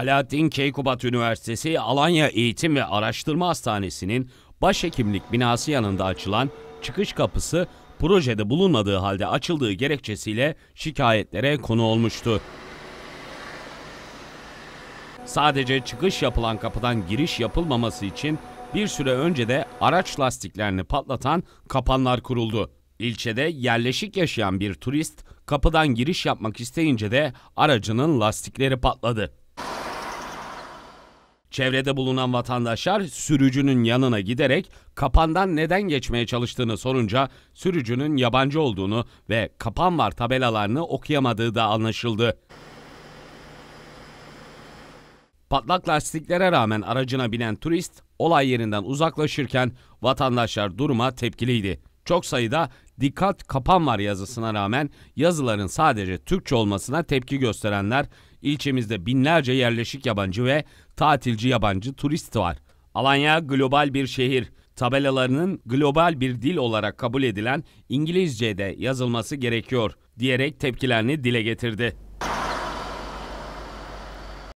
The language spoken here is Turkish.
Alaaddin Keykubat Üniversitesi Alanya Eğitim ve Araştırma Hastanesi'nin başhekimlik binası yanında açılan çıkış kapısı projede bulunmadığı halde açıldığı gerekçesiyle şikayetlere konu olmuştu. Sadece çıkış yapılan kapıdan giriş yapılmaması için bir süre önce de araç lastiklerini patlatan kapanlar kuruldu. İlçede yerleşik yaşayan bir turist kapıdan giriş yapmak isteyince de aracının lastikleri patladı. Çevrede bulunan vatandaşlar sürücünün yanına giderek kapandan neden geçmeye çalıştığını sorunca sürücünün yabancı olduğunu ve kapan var tabelalarını okuyamadığı da anlaşıldı. Patlak lastiklere rağmen aracına binen turist olay yerinden uzaklaşırken vatandaşlar duruma tepkiliydi. Çok sayıda dikkat kapan var yazısına rağmen yazıların sadece Türkçe olmasına tepki gösterenler ilçemizde binlerce yerleşik yabancı ve tatilci yabancı turist var. Alanya global bir şehir tabelalarının global bir dil olarak kabul edilen İngilizce'de yazılması gerekiyor diyerek tepkilerini dile getirdi.